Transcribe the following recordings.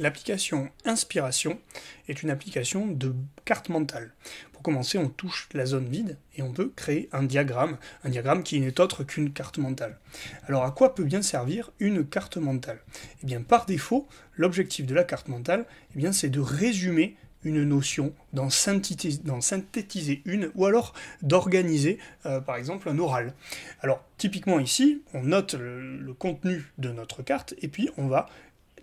L'application Inspiration est une application de carte mentale. Pour commencer, on touche la zone vide et on peut créer un diagramme, un diagramme qui n'est autre qu'une carte mentale. Alors à quoi peut bien servir une carte mentale eh bien par défaut, l'objectif de la carte mentale, eh bien c'est de résumer une notion, d'en synthétiser, une, ou alors d'organiser, euh, par exemple, un oral. Alors, typiquement ici, on note le, contenu de notre carte, et puis on va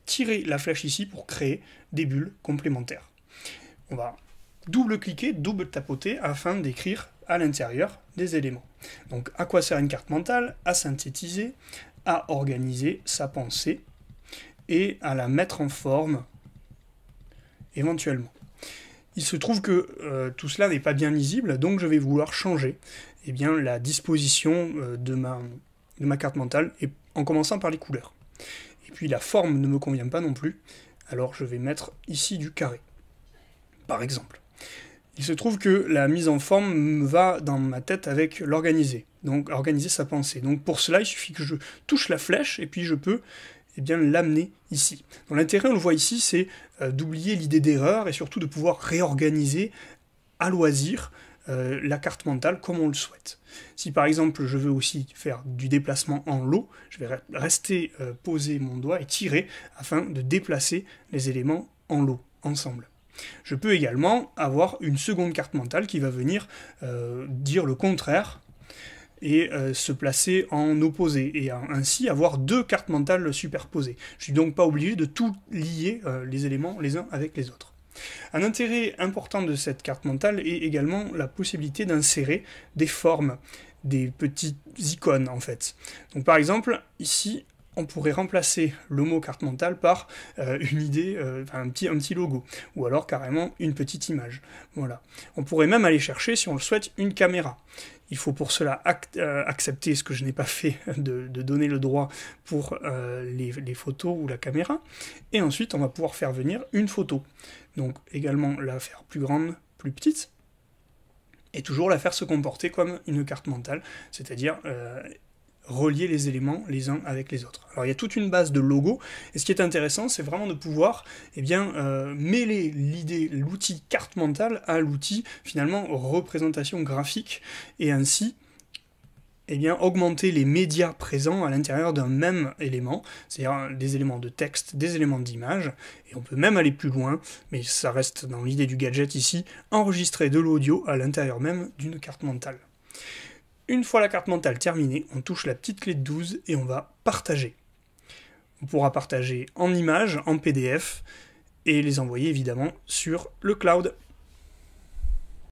tirer la flèche ici pour créer des bulles complémentaires. On va double-cliquer, double-tapoter afin d'écrire à l'intérieur des éléments. Donc à quoi sert une carte mentale À synthétiser, à organiser sa pensée et à la mettre en forme éventuellement. Il se trouve que euh, tout cela n'est pas bien lisible, donc je vais vouloir changer eh bien, la disposition euh, de, ma, carte mentale, en commençant par les couleurs puis la forme ne me convient pas non plus, alors je vais mettre ici du carré, par exemple. Il se trouve que la mise en forme me va dans ma tête avec l'organiser, donc organiser sa pensée. Donc pour cela, il suffit que je touche la flèche et puis je peux eh bien l'amener ici. l'intérêt, on le voit ici, c'est euh, d'oublier l'idée d'erreur et surtout de pouvoir réorganiser à loisir euh, la carte mentale comme on le souhaite. Si par exemple je veux aussi faire du déplacement en lot, je vais rester euh, posé poser mon doigt et tirer afin de déplacer les éléments en lot ensemble. Je peux également avoir une seconde carte mentale qui va venir euh, dire le contraire et se placer en opposé, et ainsi avoir deux cartes mentales superposées. Je suis donc pas obligé de tout lier les éléments les uns avec les autres. Un intérêt important de cette carte mentale est également la possibilité d'insérer des formes, des petites icônes en fait. Donc par exemple, ici, on pourrait remplacer le mot carte mentale par euh, une idée, euh, un, petit, un petit logo, ou alors carrément une petite image. Voilà. On pourrait même aller chercher, si on le souhaite, une caméra. Il faut pour cela euh, accepter ce que je n'ai pas fait de, donner le droit pour euh, les, les, photos ou la caméra. Et ensuite, on va pouvoir faire venir une photo. Donc également la faire plus grande, plus petite. Et toujours la faire se comporter comme une carte mentale, c'est-à-dire euh, relier les éléments les uns avec les autres. Alors il y a toute une base de logos, et ce qui est intéressant, c'est vraiment de pouvoir eh bien, euh, mêler l'idée, l'outil carte mentale à l'outil finalement représentation graphique, et ainsi eh bien, augmenter les médias présents à l'intérieur d'un même élément, c'est-à-dire des éléments de texte, des éléments d'image, et on peut même aller plus loin, mais ça reste dans l'idée du gadget ici, enregistrer de l'audio à l'intérieur même d'une carte mentale. Une fois la carte mentale terminée, on touche la petite clé de 12 et on va partager. On pourra partager en images, en PDF et les envoyer évidemment sur le cloud.